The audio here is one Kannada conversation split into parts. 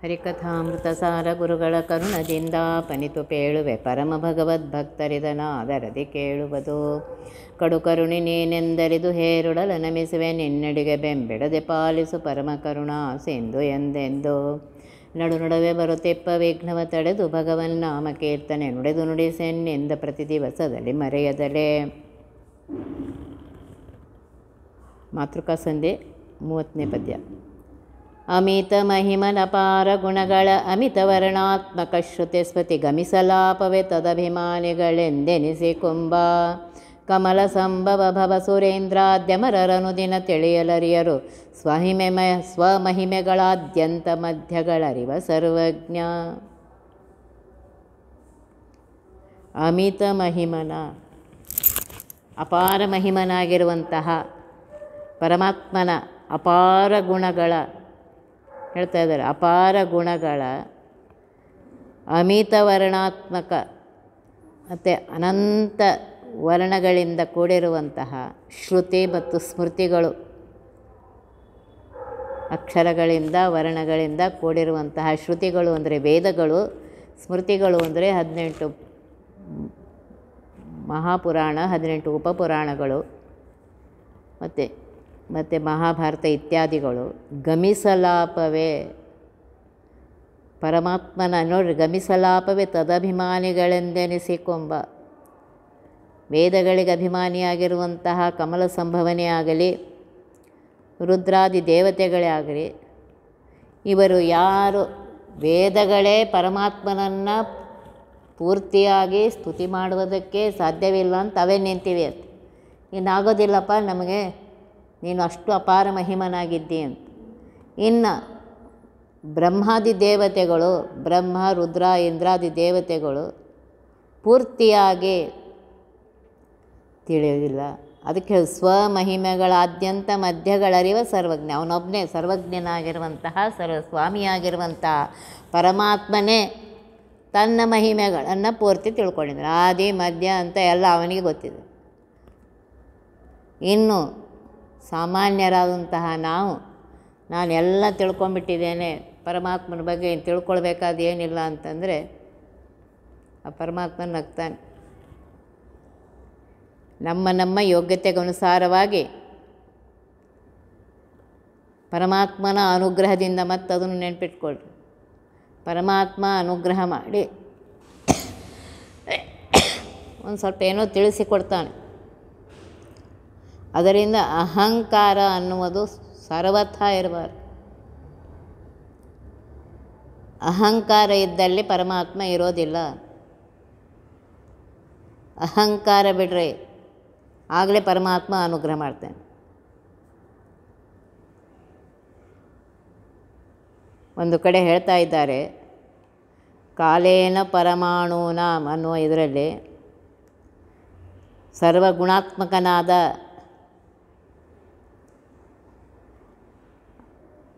ಹರಿಕಥಾಮೃತ ಸಾರ ಗುರುಗಳ ಕರುಣದಿಂದ ಪನಿತು ಪೇಳುವೆ ಪರಮ ಭಗವದ್ ಭಕ್ತರಿದನ ಅದರದಿ ಕೇಳುವುದು ಕಡು ಕರುಣಿ ನೀನೆಂದರಿದು ಹೇರುಡಲ ನಮಿಸುವೆ ನಿನ್ನಡಿಗೆ ಬೆಂಬಿಡದೆ ಪಾಲಿಸು ಪರಮ ಕರುಣಾ ಸಿಂಧು ಎಂದೆಂದು ನಡು ನಡುವೆ ಬರುತ್ತೆಪ್ಪ ವಿಘ್ನವ ತಡೆದು ಭಗವನ್ ನಾಮ ಕೀರ್ತನೆ ನುಡಿದು ನುಡಿಸೆನ್ನೆಂದ ಪ್ರತಿ ದಿವಸದಲ್ಲಿ ಮರೆಯದಲೇ ಮಾತೃಕಾ ಸಂಧೆ ಮೂವತ್ತನೇ ಪದ್ಯ ಅಮಿತ ಮಹಿಮನಪಾರ ಗುಣಗಳ ಅಮಿತ ವರ್ಣಾತ್ಮಕ ಶ್ರುತಿ ಸ್ಮೃತಿ ಗಮಿಸಲಾಪವೆ ಕುಂಭ ಕಮಲ ಸಂಭವ ಭವ ಸುರೇಂದ್ರಾದ್ಯಮರರನು ದಿನ ತಿಳಿಯಲರಿಯರು ಸ್ವಹಿಮೆ ಸ್ವಮಹಿಮೆಗಳಾದ್ಯಂತ ಮಧ್ಯಗಳರಿವ ಸರ್ವಜ್ಞ ಅಮಿತ ಮಹಿಮನ ಅಪಾರ ಮಹಿಮನಾಗಿರುವಂತಹ ಪರಮಾತ್ಮನ ಅಪಾರ ಗುಣಗಳ ಹೇಳ್ತಾ ಇದ್ದಾರೆ ಅಪಾರ ಗುಣಗಳ ಅಮಿತ ವರ್ಣಾತ್ಮಕ ಮತ್ತು ಅನಂತ ವರ್ಣಗಳಿಂದ ಕೂಡಿರುವಂತಹ ಶ್ರುತಿ ಮತ್ತು ಸ್ಮೃತಿಗಳು ಅಕ್ಷರಗಳಿಂದ ವರ್ಣಗಳಿಂದ ಕೂಡಿರುವಂತಹ ಶ್ರುತಿಗಳು ಅಂದರೆ ವೇದಗಳು ಸ್ಮೃತಿಗಳು ಅಂದರೆ ಹದಿನೆಂಟು ಮಹಾಪುರಾಣ ಹದಿನೆಂಟು ಉಪಪುರಾಣಗಳು ಮತ್ತು ಮತ್ತು ಮಹಾಭಾರತ ಇತ್ಯಾದಿಗಳು ಗಮಿಸಲಾಪವೇ ಪರಮಾತ್ಮನ ನೋಡ್ರಿ ಗಮಿಸಲಾಪವೇ ತದಭಿಮಾನಿಗಳೆಂದೆನಿಸಿಕೊಂಬ ವೇದಗಳಿಗೆ ಅಭಿಮಾನಿಯಾಗಿರುವಂತಹ ಕಮಲ ಸಂಭವನೆಯಾಗಲಿ ರುದ್ರಾದಿ ದೇವತೆಗಳೇ ಆಗಲಿ ಇವರು ಯಾರು ವೇದಗಳೇ ಪರಮಾತ್ಮನನ್ನು ಪೂರ್ತಿಯಾಗಿ ಸ್ತುತಿ ಮಾಡುವುದಕ್ಕೆ ಸಾಧ್ಯವಿಲ್ಲ ಅಂತ ಅವೇ ನಿಂತಿವೆ ಇನ್ನಾಗೋದಿಲ್ಲಪ್ಪ ನಮಗೆ ನೀನು ಅಷ್ಟು ಅಪಾರ ಮಹಿಮನಾಗಿದ್ದಿ ಅಂತ ಇನ್ನು ಬ್ರಹ್ಮಾದಿ ದೇವತೆಗಳು ಬ್ರಹ್ಮ ರುದ್ರ ಇಂದ್ರಾದಿ ದೇವತೆಗಳು ಪೂರ್ತಿಯಾಗಿ ತಿಳಿಯೋದಿಲ್ಲ ಅದಕ್ಕೆ ಸ್ವಮಹಿಮೆಗಳಾದ್ಯಂತ ಮಧ್ಯಗಳರಿವ ಸರ್ವಜ್ಞ ಅವನೊಬ್ಬನೇ ಸರ್ವಜ್ಞನಾಗಿರುವಂತಹ ಸರ್ವಸ್ವಾಮಿಯಾಗಿರುವಂತಹ ಪರಮಾತ್ಮನೇ ತನ್ನ ಮಹಿಮೆಗಳನ್ನು ಪೂರ್ತಿ ತಿಳ್ಕೊಂಡಿದ್ದಾನೆ ಆದಿ ಮಧ್ಯ ಅಂತ ಎಲ್ಲ ಅವನಿಗೆ ಗೊತ್ತಿದೆ ಇನ್ನು ಸಾಮಾನ್ಯರಾದಂತಹ ನಾವು ನಾನು ಎಲ್ಲ ತಿಳ್ಕೊಂಬಿಟ್ಟಿದ್ದೇನೆ ಪರಮಾತ್ಮನ ಬಗ್ಗೆ ತಿಳ್ಕೊಳ್ಬೇಕಾದ ಏನಿಲ್ಲ ಅಂತಂದರೆ ಆ ಪರಮಾತ್ಮ ನಗ್ತಾನೆ ನಮ್ಮ ನಮ್ಮ ಯೋಗ್ಯತೆಗನುಸಾರವಾಗಿ ಪರಮಾತ್ಮನ ಅನುಗ್ರಹದಿಂದ ಮತ್ತು ಅದನ್ನು ನೆನಪಿಟ್ಕೊಳ್ರಿ ಪರಮಾತ್ಮ ಅನುಗ್ರಹ ಮಾಡಿ ಒಂದು ಸ್ವಲ್ಪ ಏನೋ ತಿಳಿಸಿಕೊಡ್ತಾನೆ ಅದರಿಂದ ಅಹಂಕಾರ ಅನ್ನುವುದು ಸರ್ವಥ ಇರಬಾರ್ದು ಅಹಂಕಾರ ಇದ್ದಲ್ಲಿ ಪರಮಾತ್ಮ ಇರೋದಿಲ್ಲ ಅಹಂಕಾರ ಬಿಡ್ರಿ ಆಗಲೇ ಪರಮಾತ್ಮ ಅನುಗ್ರಹ ಮಾಡ್ತೇನೆ ಒಂದು ಕಡೆ ಹೇಳ್ತಾ ಇದ್ದಾರೆ ಕಾಲೇನ ಪರಮಾಣೂನಾಮ್ ಅನ್ನುವ ಇದರಲ್ಲಿ ಸರ್ವಗುಣಾತ್ಮಕನಾದ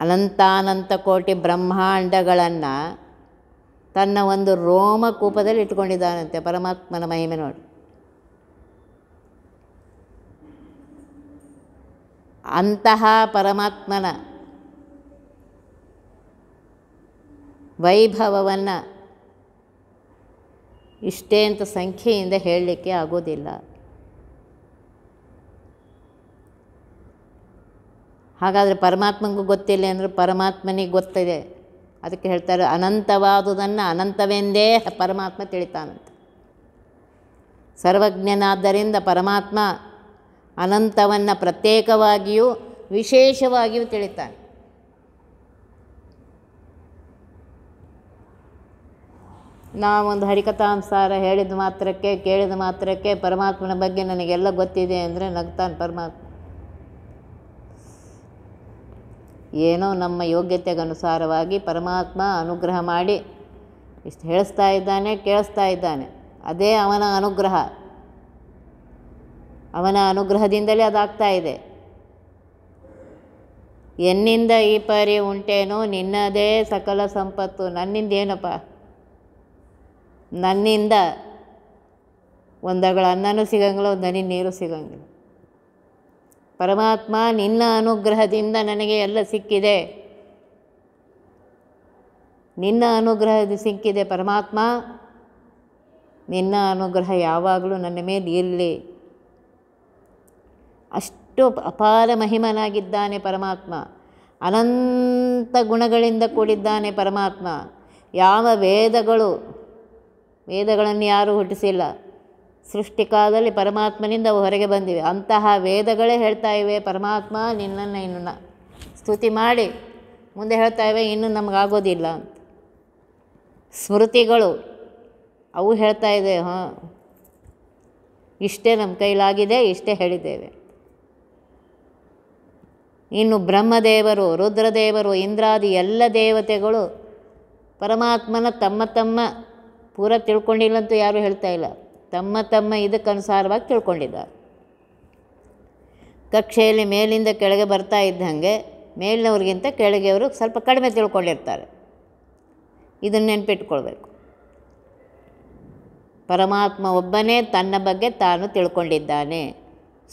ಅನಂತಾನಂತ ಕೋಟಿ ಬ್ರಹ್ಮಾಂಡಗಳನ್ನು ತನ್ನ ಒಂದು ರೋಮಕೂಪದಲ್ಲಿ ಇಟ್ಕೊಂಡಿದ್ದಾನಂತೆ ಪರಮಾತ್ಮನ ಮಹಿಮೆ ನೋಡಿ ಅಂತಹ ಪರಮಾತ್ಮನ ವೈಭವವನ್ನು ಇಷ್ಟೇ ಅಂತ ಸಂಖ್ಯೆಯಿಂದ ಹೇಳಲಿಕ್ಕೆ ಆಗೋದಿಲ್ಲ ಹಾಗಾದರೆ ಪರಮಾತ್ಮನಿಗೂ ಗೊತ್ತಿಲ್ಲ ಅಂದರೆ ಪರಮಾತ್ಮನಿಗೆ ಗೊತ್ತಿದೆ ಅದಕ್ಕೆ ಹೇಳ್ತಾರೆ ಅನಂತವಾದುದನ್ನು ಅನಂತವೆಂದೇ ಪರಮಾತ್ಮ ತಿಳಿತಾನಂತ ಸರ್ವಜ್ಞನಾದ್ದರಿಂದ ಪರಮಾತ್ಮ ಅನಂತವನ್ನು ಪ್ರತ್ಯೇಕವಾಗಿಯೂ ವಿಶೇಷವಾಗಿಯೂ ತಿಳಿತಾನೆ ನಾವೊಂದು ಹರಿಕಥಾಂಸಾರ ಹೇಳಿದ ಮಾತ್ರಕ್ಕೆ ಕೇಳಿದ ಮಾತ್ರಕ್ಕೆ ಪರಮಾತ್ಮನ ಬಗ್ಗೆ ನನಗೆಲ್ಲ ಗೊತ್ತಿದೆ ಅಂದರೆ ನಗ್ತಾನೆ ಪರಮಾತ್ಮ ಏನೋ ನಮ್ಮ ಯೋಗ್ಯತೆಗನುಸಾರವಾಗಿ ಪರಮಾತ್ಮ ಅನುಗ್ರಹ ಮಾಡಿ ಇಷ್ಟು ಹೇಳಿಸ್ತಾ ಇದ್ದಾನೆ ಕೇಳಿಸ್ತಾ ಇದ್ದಾನೆ ಅದೇ ಅವನ ಅನುಗ್ರಹ ಅವನ ಅನುಗ್ರಹದಿಂದಲೇ ಅದಾಗ್ತಾ ಇದೆ ಎನ್ನಿಂದ ಈ ಪರಿ ಉಂಟೇನೋ ನಿನ್ನದೇ ಸಕಲ ಸಂಪತ್ತು ನನ್ನಿಂದ ಏನಪ್ಪ ನನ್ನಿಂದ ಒಂದಗಳ ಅನ್ನನೂ ಸಿಗಂಗಿಲ್ಲ ಒಂದು ನೀರು ಸಿಗಂಗಿಲ್ಲ ಪರಮಾತ್ಮ ನಿನ್ನ ಅನುಗ್ರಹದಿಂದ ನನಗೆ ಎಲ್ಲ ಸಿಕ್ಕಿದೆ ನಿನ್ನ ಅನುಗ್ರಹ ಸಿಕ್ಕಿದೆ ಪರಮಾತ್ಮ ನಿನ್ನ ಅನುಗ್ರಹ ಯಾವಾಗಲೂ ನನ್ನ ಮೇಲೆ ಇರಲಿ ಅಷ್ಟು ಅಪಾರ ಮಹಿಮನಾಗಿದ್ದಾನೆ ಪರಮಾತ್ಮ ಅನಂತ ಗುಣಗಳಿಂದ ಕೂಡಿದ್ದಾನೆ ಪರಮಾತ್ಮ ಯಾವ ವೇದಗಳು ವೇದಗಳನ್ನು ಯಾರೂ ಹುಟ್ಟಿಸಿಲ್ಲ ಸೃಷ್ಟಿಕಾಲದಲ್ಲಿ ಪರಮಾತ್ಮನಿಂದ ಹೊರಗೆ ಬಂದಿವೆ ಅಂತಹ ವೇದಗಳೇ ಹೇಳ್ತಾ ಇವೆ ಪರಮಾತ್ಮ ನಿನ್ನನ್ನು ಇನ್ನು ಸ್ತುತಿ ಮಾಡಿ ಮುಂದೆ ಹೇಳ್ತಾ ಇವೆ ಇನ್ನೂ ನಮಗಾಗೋದಿಲ್ಲ ಅಂತ ಸ್ಮೃತಿಗಳು ಅವು ಹೇಳ್ತಾ ಇದೆ ಹಾಂ ಇಷ್ಟೇ ನಮ್ಮ ಕೈಲಾಗಿದೆ ಇಷ್ಟೇ ಹೇಳಿದ್ದೇವೆ ಇನ್ನು ಬ್ರಹ್ಮದೇವರು ರುದ್ರದೇವರು ಇಂದ್ರಾದಿ ಎಲ್ಲ ದೇವತೆಗಳು ಪರಮಾತ್ಮನ ತಮ್ಮ ತಮ್ಮ ಪೂರ ತಿಳ್ಕೊಂಡಿಲ್ಲಂತೂ ಯಾರೂ ಹೇಳ್ತಾ ಇಲ್ಲ ತಮ್ಮ ತಮ್ಮ ಇದಕ್ಕನುಸಾರವಾಗಿ ತಿಳ್ಕೊಂಡಿದ್ದಾರೆ ಕಕ್ಷೆಯಲ್ಲಿ ಮೇಲಿಂದ ಕೆಳಗೆ ಬರ್ತಾ ಇದ್ದಂಗೆ ಮೇಲಿನವ್ರಿಗಿಂತ ಕೆಳಗೆಯವರು ಸ್ವಲ್ಪ ಕಡಿಮೆ ತಿಳ್ಕೊಂಡಿರ್ತಾರೆ ಇದನ್ನು ನೆನಪಿಟ್ಕೊಳ್ಬೇಕು ಪರಮಾತ್ಮ ಒಬ್ಬನೇ ತನ್ನ ಬಗ್ಗೆ ತಾನು ತಿಳ್ಕೊಂಡಿದ್ದಾನೆ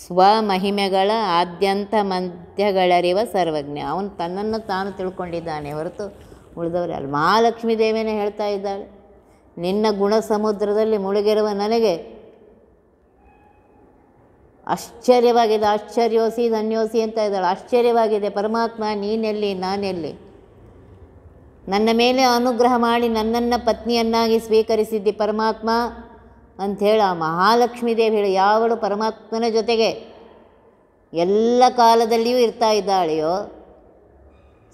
ಸ್ವಮಹಿಮೆಗಳ ಆದ್ಯಂತ ಮಧ್ಯಗಳರಿವ ಸರ್ವಜ್ಞ ಅವನು ತನ್ನನ್ನು ತಾನು ತಿಳ್ಕೊಂಡಿದ್ದಾನೆ ಹೊರತು ಉಳಿದವರು ಅಲ್ಲಿ ಮಹಾಲಕ್ಷ್ಮೀ ದೇವಿಯೇ ಹೇಳ್ತಾ ಇದ್ದಾಳೆ ನಿನ್ನ ಗುಣ ಸಮುದ್ರದಲ್ಲಿ ಮುಳುಗಿರುವ ನನಗೆ ಆಶ್ಚರ್ಯವಾಗಿದೆ ಆಶ್ಚರ್ಯೋಸಿ ಧನ್ಯೋಸಿ ಅಂತ ಇದ್ದಾಳೆ ಆಶ್ಚರ್ಯವಾಗಿದೆ ಪರಮಾತ್ಮ ನೀನೆಲ್ಲಿ ನಾನೆಲ್ಲಿ ನನ್ನ ಮೇಲೆ ಅನುಗ್ರಹ ಮಾಡಿ ನನ್ನನ್ನು ಪತ್ನಿಯನ್ನಾಗಿ ಸ್ವೀಕರಿಸಿದ್ದಿ ಪರಮಾತ್ಮ ಅಂಥೇಳಿ ಆ ಮಹಾಲಕ್ಷ್ಮೀ ದೇವಿ ಹೇಳಿ ಯಾವಳು ಪರಮಾತ್ಮನ ಜೊತೆಗೆ ಎಲ್ಲ ಕಾಲದಲ್ಲಿಯೂ ಇರ್ತಾ ಇದ್ದಾಳೆಯೋ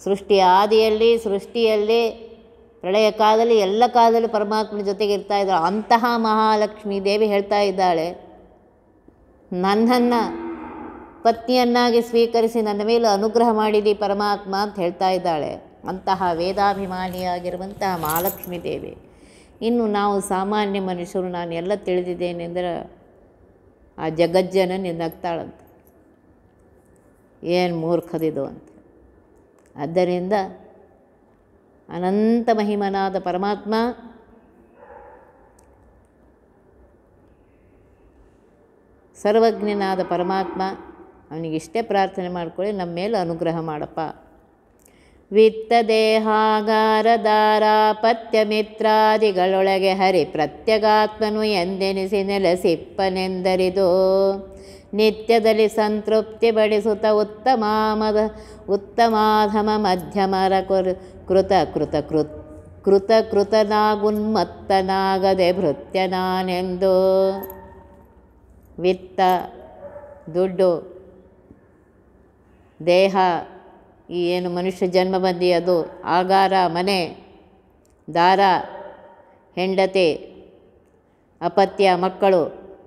ಸೃಷ್ಟಿ ಆದಿಯಲ್ಲಿ ಸೃಷ್ಟಿಯಲ್ಲಿ ಪ್ರಳಯ ಕಾಲದಲ್ಲಿ ಎಲ್ಲ ಕಾಲದಲ್ಲೂ ಪರಮಾತ್ಮನ ಜೊತೆಗೆ ಇರ್ತಾ ಇದ್ದಾಳೆ ಅಂತಹ ಮಹಾಲಕ್ಷ್ಮೀ ದೇವಿ ಹೇಳ್ತಾ ಇದ್ದಾಳೆ ನನ್ನನ್ನು ಪತ್ನಿಯನ್ನಾಗಿ ಸ್ವೀಕರಿಸಿ ನನ್ನ ಮೇಲೆ ಅನುಗ್ರಹ ಮಾಡಿದಿ ಪರಮಾತ್ಮ ಅಂತ ಹೇಳ್ತಾ ಇದ್ದಾಳೆ ಅಂತಹ ವೇದಾಭಿಮಾನಿಯಾಗಿರುವಂತಹ ಮಹಾಲಕ್ಷ್ಮೀ ದೇವಿ ಇನ್ನು ನಾವು ಸಾಮಾನ್ಯ ಮನುಷ್ಯರು ನಾನು ಎಲ್ಲ ತಿಳಿದಿದ್ದೇನೆಂದರೆ ಆ ಜಗಜ್ಜನ ನಿನ್ನಗ್ತಾಳಂತೆ ಏನು ಮೂರ್ಖದಿದು ಅಂತ ಆದ್ದರಿಂದ ಅನಂತ ಮಹಿಮನಾದ ಪರಮಾತ್ಮ ಸರ್ವಜ್ಞನಾದ ಪರಮಾತ್ಮ ಅವನಿಗಿಷ್ಟೇ ಪ್ರಾರ್ಥನೆ ಮಾಡಿಕೊಳ್ಳಿ ನಮ್ಮ ಮೇಲೆ ಅನುಗ್ರಹ ಮಾಡಪ್ಪ ವಿತ್ತ ದಾರಾಪತ್ಯ ಮಿತ್ರಾದಿಗಳೊಳಗೆ ಹರಿ ಪ್ರತ್ಯಗಾತ್ಮನು ಎಂದೆನಿಸಿ ನೆಲೆಸಿಪ್ಪನೆಂದರಿದು ನಿತ್ಯದಲ್ಲಿ ಸಂತೃಪ್ತಿ ಬಡಿಸುತ್ತ ಉತ್ತಮಾಮದ ಉತ್ತಮಾಧಮ ಮಧ್ಯಮರ ಕೊರು ಕೃತ ಕೃತ ಕೃತ್ ಕೃತ ಕೃತನಾಗುನ್ಮತ್ತನಾಗದೆ ಭೃತ್ಯನಾನೆಂದು ವಿತ್ತ ದುಡ್ಡು ದೇಹ ಈ ಏನು ಮನುಷ್ಯ ಜನ್ಮ ಬಂದಿ ಅದು ಆಗಾರ ಮನೆ ದಾರ ಹೆಂಡತಿ ಅಪತ್ಯ ಮಕ್ಕಳು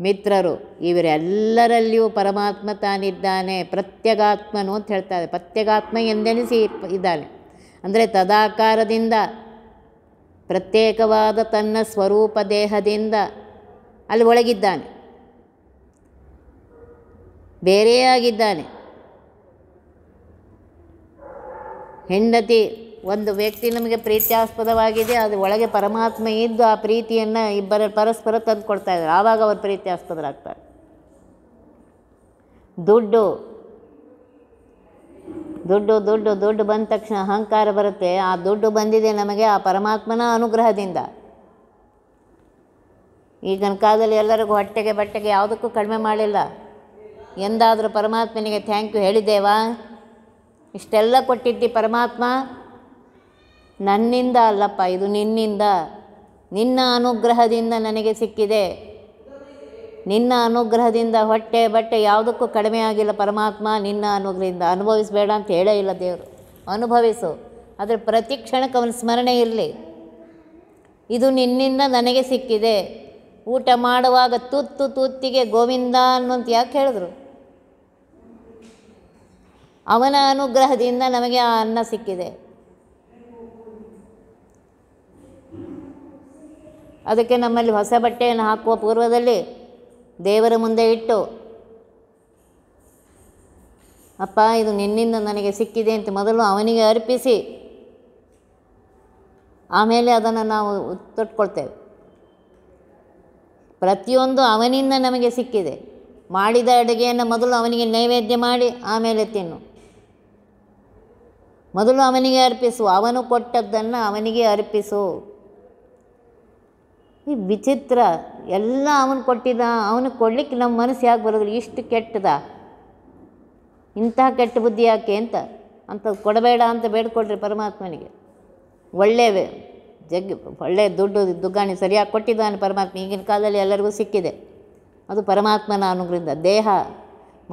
ಮಿತ್ರರು ಇವರೆಲ್ಲರಲ್ಲಿಯೂ ಪರಮಾತ್ಮ ತಾನಿದ್ದಾನೆ ಪ್ರತ್ಯಗಾತ್ಮನು ಅಂತ ಹೇಳ್ತಾರೆ ಪ್ರತ್ಯಗಾತ್ಮ ಎಂದೆನಿಸಿ ಇದ್ದಾನೆ ಅಂದರೆ ತದಾಕಾರದಿಂದ ಪ್ರತ್ಯೇಕವಾದ ತನ್ನ ಸ್ವರೂಪ ದೇಹದಿಂದ ಅಲ್ಲಿ ಒಳಗಿದ್ದಾನೆ ಬೇರೆಯೇ ಆಗಿದ್ದಾನೆ ಹೆಂಡತಿ ಒಂದು ವ್ಯಕ್ತಿ ನಮಗೆ ಪ್ರೀತ್ಯಾಸ್ಪದವಾಗಿದೆ ಅದು ಒಳಗೆ ಪರಮಾತ್ಮ ಇದ್ದು ಆ ಪ್ರೀತಿಯನ್ನು ಇಬ್ಬರ ಪರಸ್ಪರ ತಂದುಕೊಡ್ತಾ ಇದ್ದಾರೆ ಆವಾಗ ಅವರು ಪ್ರೀತ್ಯಾಸ್ಪದರಾಗ್ತಾರೆ ದುಡ್ಡು ದುಡ್ಡು ದುಡ್ಡು ದುಡ್ಡು ಬಂದ ತಕ್ಷಣ ಅಹಂಕಾರ ಬರುತ್ತೆ ಆ ದುಡ್ಡು ಬಂದಿದೆ ನಮಗೆ ಆ ಪರಮಾತ್ಮನ ಅನುಗ್ರಹದಿಂದ ಈಗಿನ ಕಾಲದಲ್ಲಿ ಎಲ್ಲರಿಗೂ ಹೊಟ್ಟೆಗೆ ಬಟ್ಟೆಗೆ ಯಾವುದಕ್ಕೂ ಕಡಿಮೆ ಮಾಡಿಲ್ಲ ಎಂದಾದರೂ ಪರಮಾತ್ಮನಿಗೆ ಥ್ಯಾಂಕ್ ಯು ಹೇಳಿದ್ದೇವಾ ಇಷ್ಟೆಲ್ಲ ಕೊಟ್ಟಿದ್ದಿ ಪರಮಾತ್ಮ ನನ್ನಿಂದ ಅಲ್ಲಪ್ಪ ಇದು ನಿನ್ನಿಂದ ನಿನ್ನ ಅನುಗ್ರಹದಿಂದ ನನಗೆ ಸಿಕ್ಕಿದೆ ನಿನ್ನ ಅನುಗ್ರಹದಿಂದ ಹೊಟ್ಟೆ ಬಟ್ಟೆ ಯಾವುದಕ್ಕೂ ಕಡಿಮೆ ಆಗಿಲ್ಲ ಪರಮಾತ್ಮ ನಿನ್ನ ಅನುಗ್ರಹದಿಂದ ಅನುಭವಿಸಬೇಡ ಅಂತ ಹೇಳೇ ಇಲ್ಲ ದೇವರು ಅನುಭವಿಸು ಆದರೆ ಪ್ರತಿ ಕ್ಷಣಕ್ಕೆ ಅವನ ಸ್ಮರಣೆ ಇರಲಿ ಇದು ನಿನ್ನಿಂದ ನನಗೆ ಸಿಕ್ಕಿದೆ ಊಟ ಮಾಡುವಾಗ ತುತ್ತು ತುತ್ತಿಗೆ ಗೋವಿಂದ ಅನ್ನುವಂತ ಯಾಕೆ ಹೇಳಿದ್ರು ಅವನ ಅನುಗ್ರಹದಿಂದ ನಮಗೆ ಆ ಅನ್ನ ಸಿಕ್ಕಿದೆ ಅದಕ್ಕೆ ನಮ್ಮಲ್ಲಿ ಹೊಸ ಬಟ್ಟೆಯನ್ನು ಹಾಕುವ ಪೂರ್ವದಲ್ಲಿ ದೇವರ ಮುಂದೆ ಇಟ್ಟು ಅಪ್ಪ ಇದು ನಿನ್ನಿಂದ ನನಗೆ ಸಿಕ್ಕಿದೆ ಅಂತ ಮೊದಲು ಅವನಿಗೆ ಅರ್ಪಿಸಿ ಆಮೇಲೆ ಅದನ್ನು ನಾವು ತೊಟ್ಕೊಳ್ತೇವೆ ಪ್ರತಿಯೊಂದು ಅವನಿಂದ ನಮಗೆ ಸಿಕ್ಕಿದೆ ಮಾಡಿದ ಅಡುಗೆಯನ್ನು ಮೊದಲು ಅವನಿಗೆ ನೈವೇದ್ಯ ಮಾಡಿ ಆಮೇಲೆ ತಿನ್ನು ಮೊದಲು ಅವನಿಗೆ ಅರ್ಪಿಸು ಅವನು ಕೊಟ್ಟದ್ದನ್ನು ಅವನಿಗೆ ಅರ್ಪಿಸು ಈ ವಿಚಿತ್ರ ಎಲ್ಲ ಅವನು ಕೊಟ್ಟಿದ್ದ ಅವನು ಕೊಡಲಿಕ್ಕೆ ನಮ್ಮ ಮನಸ್ಸು ಯಾಕೆ ಬರೋದಿಲ್ಲ ಇಷ್ಟು ಕೆಟ್ಟದ ಇಂತಹ ಕೆಟ್ಟ ಬುದ್ಧಿ ಯಾಕೆ ಅಂತ ಅಂಥದ್ದು ಕೊಡಬೇಡ ಅಂತ ಬೇಡ್ಕೊಳ್ರಿ ಪರಮಾತ್ಮನಿಗೆ ಒಳ್ಳೆಯವೇ ಜಗ್ ಒಳ್ಳೆಯ ದುಡ್ಡು ದುಗ್ಗಾಣಿ ಸರಿಯಾಗಿ ಕೊಟ್ಟಿದ್ದಾನೆ ಪರಮಾತ್ಮ ಈಗಿನ ಕಾಲದಲ್ಲಿ ಎಲ್ಲರಿಗೂ ಸಿಕ್ಕಿದೆ ಅದು ಪರಮಾತ್ಮನ ಅನುಗ್ರಹದಿಂದ ದೇಹ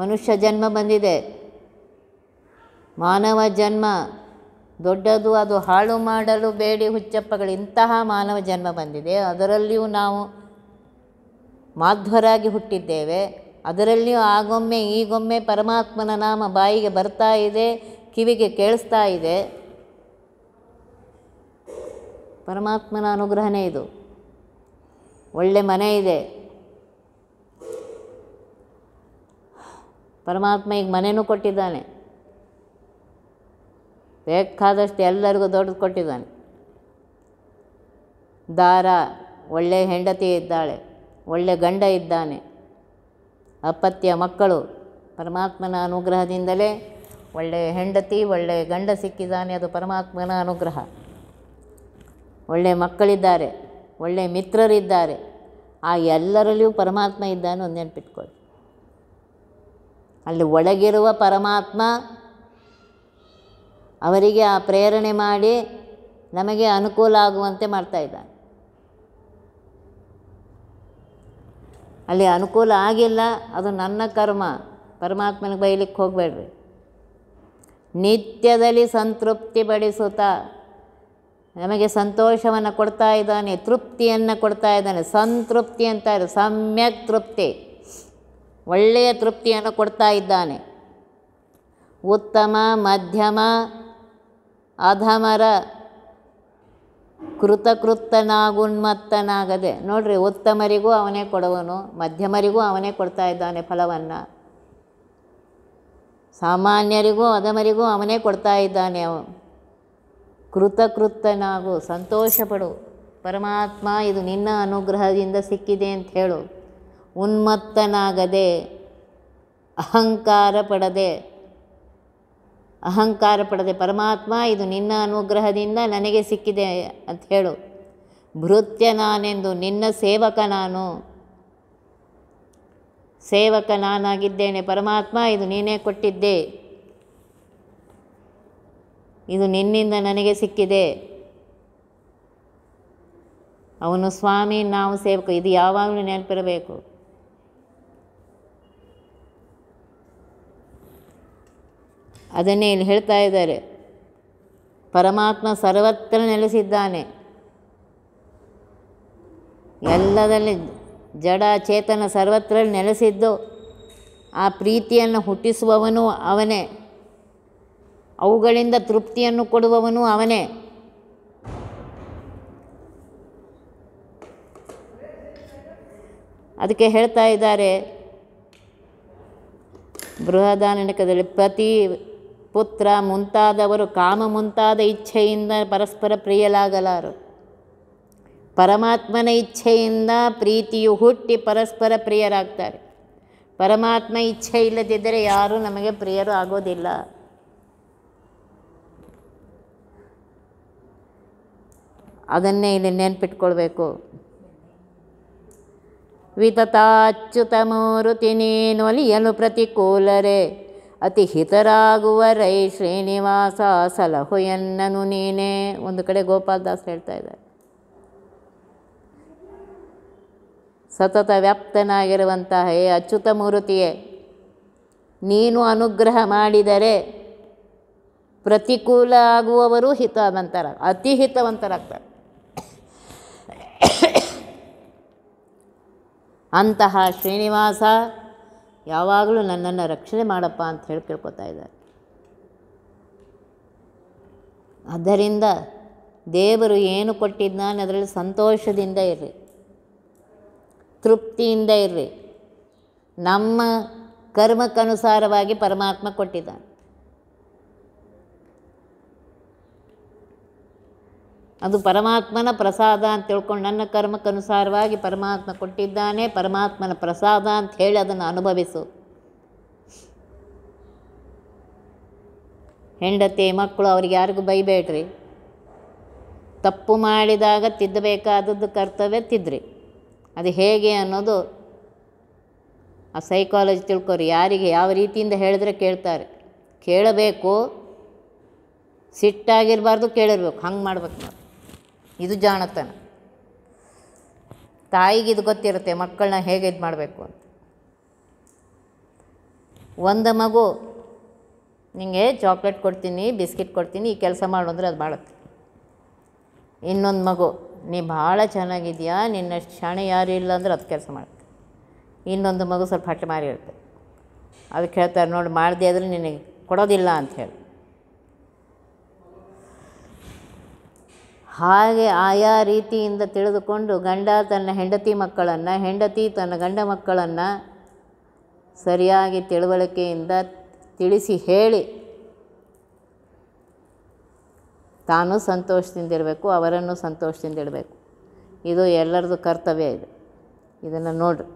ಮನುಷ್ಯ ಜನ್ಮ ಬಂದಿದೆ ಮಾನವ ಜನ್ಮ ದೊಡ್ಡದು ಅದು ಹಾಳು ಮಾಡಲು ಬೇಡಿ ಹುಚ್ಚಪ್ಪಗಳು ಇಂತಹ ಮಾನವ ಜನ್ಮ ಬಂದಿದೆ ಅದರಲ್ಲಿಯೂ ನಾವು ಮಾಧ್ವರಾಗಿ ಹುಟ್ಟಿದ್ದೇವೆ ಅದರಲ್ಲಿಯೂ ಆಗೊಮ್ಮೆ ಈಗೊಮ್ಮೆ ಪರಮಾತ್ಮನ ನಾಮ ಬಾಯಿಗೆ ಬರ್ತಾ ಇದೆ ಕಿವಿಗೆ ಕೇಳಿಸ್ತಾ ಇದೆ ಪರಮಾತ್ಮನ ಅನುಗ್ರಹನೇ ಇದು ಒಳ್ಳೆ ಮನೆ ಇದೆ ಪರಮಾತ್ಮ ಈಗ ಮನೆಯೂ ಕೊಟ್ಟಿದ್ದಾನೆ ಬೇಕಾದಷ್ಟು ಎಲ್ಲರಿಗೂ ದೊಡ್ಡದು ಕೊಟ್ಟಿದ್ದಾನೆ ದಾರ ಒಳ್ಳೆ ಹೆಂಡತಿ ಇದ್ದಾಳೆ ಒಳ್ಳೆ ಗಂಡ ಇದ್ದಾನೆ ಅಪತ್ಯ ಮಕ್ಕಳು ಪರಮಾತ್ಮನ ಅನುಗ್ರಹದಿಂದಲೇ ಒಳ್ಳೆಯ ಹೆಂಡತಿ ಒಳ್ಳೆಯ ಗಂಡ ಸಿಕ್ಕಿದ್ದಾನೆ ಅದು ಪರಮಾತ್ಮನ ಅನುಗ್ರಹ ಒಳ್ಳೆಯ ಮಕ್ಕಳಿದ್ದಾರೆ ಒಳ್ಳೆಯ ಮಿತ್ರರಿದ್ದಾರೆ ಆ ಎಲ್ಲರಲ್ಲಿಯೂ ಪರಮಾತ್ಮ ಇದ್ದಾನೆ ಒಂದು ನೆನಪಿಟ್ಕೊಳ್ಳಿ ಅಲ್ಲಿ ಒಳಗಿರುವ ಪರಮಾತ್ಮ ಅವರಿಗೆ ಆ ಪ್ರೇರಣೆ ಮಾಡಿ ನಮಗೆ ಅನುಕೂಲ ಆಗುವಂತೆ ಮಾಡ್ತಾಯಿದ್ದಾನೆ ಅಲ್ಲಿ ಅನುಕೂಲ ಆಗಿಲ್ಲ ಅದು ನನ್ನ ಕರ್ಮ ಪರಮಾತ್ಮನಿಗೆ ಬೈಲಿಕ್ಕೆ ಹೋಗಬೇಡ್ರಿ ನಿತ್ಯದಲ್ಲಿ ಸಂತೃಪ್ತಿ ಪಡಿಸುತ್ತಾ ನಮಗೆ ಸಂತೋಷವನ್ನು ಕೊಡ್ತಾ ಇದ್ದಾನೆ ತೃಪ್ತಿಯನ್ನು ಕೊಡ್ತಾ ಇದ್ದಾನೆ ಸಂತೃಪ್ತಿ ಅಂತ ಅಂತಾರೆ ಸಮ್ಯಕ್ ತೃಪ್ತಿ ಒಳ್ಳೆಯ ತೃಪ್ತಿಯನ್ನು ಕೊಡ್ತಾ ಇದ್ದಾನೆ ಉತ್ತಮ ಮಧ್ಯಮ ಅಧಮರ ಕೃತಕೃತ್ತನಾಗುನ್ಮತ್ತನಾಗದೆ ನೋಡ್ರಿ ಉತ್ತಮರಿಗೂ ಅವನೇ ಕೊಡುವನು ಮಧ್ಯಮರಿಗೂ ಅವನೇ ಕೊಡ್ತಾ ಇದ್ದಾನೆ ಫಲವನ್ನು ಸಾಮಾನ್ಯರಿಗೂ ಅಧಮರಿಗೂ ಅವನೇ ಕೊಡ್ತಾ ಇದ್ದಾನೆ ಅವನು ಕೃತಕೃತ್ತನಾಗು ಸಂತೋಷಪಡು ಪರಮಾತ್ಮ ಇದು ನಿನ್ನ ಅನುಗ್ರಹದಿಂದ ಸಿಕ್ಕಿದೆ ಅಂತ ಹೇಳು ಉನ್ಮತ್ತನಾಗದೆ ಅಹಂಕಾರ ಪಡದೆ ಅಹಂಕಾರ ಪಡದೆ ಪರಮಾತ್ಮ ಇದು ನಿನ್ನ ಅನುಗ್ರಹದಿಂದ ನನಗೆ ಸಿಕ್ಕಿದೆ ಅಂತ ಹೇಳು ಭೃತ್ಯ ನಾನೆಂದು ನಿನ್ನ ಸೇವಕ ನಾನು ಸೇವಕ ನಾನಾಗಿದ್ದೇನೆ ಪರಮಾತ್ಮ ಇದು ನೀನೇ ಕೊಟ್ಟಿದ್ದೆ ಇದು ನಿನ್ನಿಂದ ನನಗೆ ಸಿಕ್ಕಿದೆ ಅವನು ಸ್ವಾಮಿ ನಾವು ಸೇವಕ ಇದು ಯಾವಾಗಲೂ ನೆನಪಿರಬೇಕು ಅದನ್ನೇ ಇಲ್ಲಿ ಹೇಳ್ತಾ ಇದ್ದಾರೆ ಪರಮಾತ್ಮ ಸರ್ವತ್ರ ನೆಲೆಸಿದ್ದಾನೆ ಎಲ್ಲದಲ್ಲಿ ಜಡ ಚೇತನ ಸರ್ವತ್ರ ನೆಲೆಸಿದ್ದು ಆ ಪ್ರೀತಿಯನ್ನು ಹುಟ್ಟಿಸುವವನು ಅವನೇ ಅವುಗಳಿಂದ ತೃಪ್ತಿಯನ್ನು ಕೊಡುವವನು ಅವನೇ ಅದಕ್ಕೆ ಹೇಳ್ತಾ ಇದ್ದಾರೆ ಬೃಹದಾನಕದಲ್ಲಿ ಪ್ರತಿ ಪುತ್ರ ಮುಂತಾದವರು ಕಾಮ ಮುಂತಾದ ಇಚ್ಛೆಯಿಂದ ಪರಸ್ಪರ ಪ್ರಿಯಲಾಗಲಾರು ಪರಮಾತ್ಮನ ಇಚ್ಛೆಯಿಂದ ಪ್ರೀತಿಯು ಹುಟ್ಟಿ ಪರಸ್ಪರ ಪ್ರಿಯರಾಗ್ತಾರೆ ಪರಮಾತ್ಮ ಇಚ್ಛೆ ಇಲ್ಲದಿದ್ದರೆ ಯಾರೂ ನಮಗೆ ಪ್ರಿಯರು ಆಗೋದಿಲ್ಲ ಅದನ್ನೇ ಇಲ್ಲಿ ನೆನ್ಪಿಟ್ಕೊಳ್ಬೇಕು ವಿತತಾಚ್ಯುತ ಮೂರುತಿ ನೀನೊಲಿಯಲು ಪ್ರತಿಕೂಲರೇ ಅತಿ ಹಿತರಾಗುವರೈ ಶ್ರೀನಿವಾಸ ಸಲಹುಯನ್ನನು ನೀನೇ ಒಂದು ಕಡೆ ಗೋಪಾಲದಾಸ್ ಹೇಳ್ತಾ ಇದ್ದಾರೆ ಸತತ ವ್ಯಾಪ್ತನಾಗಿರುವಂತಹ ಹೇ ಅಚ್ಯುತ ಮೂರ್ತಿಯೇ ನೀನು ಅನುಗ್ರಹ ಮಾಡಿದರೆ ಪ್ರತಿಕೂಲ ಆಗುವವರು ಹಿತವಂತರ ಅತಿ ಹಿತವಂತರಾಗ್ತಾರೆ ಅಂತಹ ಶ್ರೀನಿವಾಸ ಯಾವಾಗಲೂ ನನ್ನನ್ನು ರಕ್ಷಣೆ ಮಾಡಪ್ಪ ಅಂತ ಹೇಳಿ ಕೇಳ್ಕೊತಾ ಇದ್ದಾರೆ ಆದ್ದರಿಂದ ದೇವರು ಏನು ನಾನು ಅದರಲ್ಲಿ ಸಂತೋಷದಿಂದ ಇರ್ರಿ ತೃಪ್ತಿಯಿಂದ ಇರ್ರಿ ನಮ್ಮ ಕರ್ಮಕ್ಕನುಸಾರವಾಗಿ ಪರಮಾತ್ಮ ಕೊಟ್ಟಿದ್ದಾನೆ ಅದು ಪರಮಾತ್ಮನ ಪ್ರಸಾದ ಅಂತ ತಿಳ್ಕೊಂಡು ನನ್ನ ಕರ್ಮಕ್ಕನುಸಾರವಾಗಿ ಪರಮಾತ್ಮ ಕೊಟ್ಟಿದ್ದಾನೆ ಪರಮಾತ್ಮನ ಪ್ರಸಾದ ಅಂತ ಹೇಳಿ ಅದನ್ನು ಅನುಭವಿಸು ಹೆಂಡತಿ ಮಕ್ಕಳು ಅವ್ರಿಗೆ ಯಾರಿಗೂ ಬೈಬೇಡ್ರಿ ತಪ್ಪು ಮಾಡಿದಾಗ ತಿದ್ದಬೇಕಾದದ್ದು ಕರ್ತವ್ಯ ತಿದ್ರಿ ಅದು ಹೇಗೆ ಅನ್ನೋದು ಆ ಸೈಕಾಲಜಿ ತಿಳ್ಕೊರಿ ಯಾರಿಗೆ ಯಾವ ರೀತಿಯಿಂದ ಹೇಳಿದ್ರೆ ಕೇಳ್ತಾರೆ ಕೇಳಬೇಕು ಸಿಟ್ಟಾಗಿರಬಾರ್ದು ಕೇಳಿರ್ಬೇಕು ಹಂಗೆ ಮಾಡ್ಬೇಕು ನಾವು ಇದು ಜಾಣತನ ತಾಯಿಗೆ ಇದು ಗೊತ್ತಿರುತ್ತೆ ಮಕ್ಕಳನ್ನ ಹೇಗೆ ಇದು ಮಾಡಬೇಕು ಅಂತ ಒಂದು ಮಗು ನಿಮಗೆ ಚಾಕ್ಲೇಟ್ ಕೊಡ್ತೀನಿ ಬಿಸ್ಕಿಟ್ ಕೊಡ್ತೀನಿ ಈ ಕೆಲಸ ಮಾಡು ಅಂದರೆ ಅದು ಮಾಡುತ್ತೆ ಇನ್ನೊಂದು ಮಗು ನೀ ಭಾಳ ಚೆನ್ನಾಗಿದೆಯಾ ನಿನ್ನಷ್ಟು ಕ್ಷಣ ಯಾರು ಇಲ್ಲ ಅಂದ್ರೆ ಅದು ಕೆಲಸ ಮಾಡುತ್ತೆ ಇನ್ನೊಂದು ಮಗು ಸ್ವಲ್ಪ ಹಟ್ಟೆ ಇರುತ್ತೆ ಅದಕ್ಕೆ ಹೇಳ್ತಾರೆ ನೋಡಿ ಮಾಡದೇ ಆದರೆ ನಿನಗೆ ಕೊಡೋದಿಲ್ಲ ಅಂತ ಹೇಳಿ ಹಾಗೆ ಆಯಾ ರೀತಿಯಿಂದ ತಿಳಿದುಕೊಂಡು ಗಂಡ ತನ್ನ ಹೆಂಡತಿ ಮಕ್ಕಳನ್ನು ಹೆಂಡತಿ ತನ್ನ ಗಂಡ ಮಕ್ಕಳನ್ನು ಸರಿಯಾಗಿ ತಿಳುವಳಿಕೆಯಿಂದ ತಿಳಿಸಿ ಹೇಳಿ ತಾನು ಇರಬೇಕು ಅವರನ್ನು ಇಡಬೇಕು ಇದು ಎಲ್ಲರದು ಕರ್ತವ್ಯ ಇದು ಇದನ್ನು ನೋಡ್ರಿ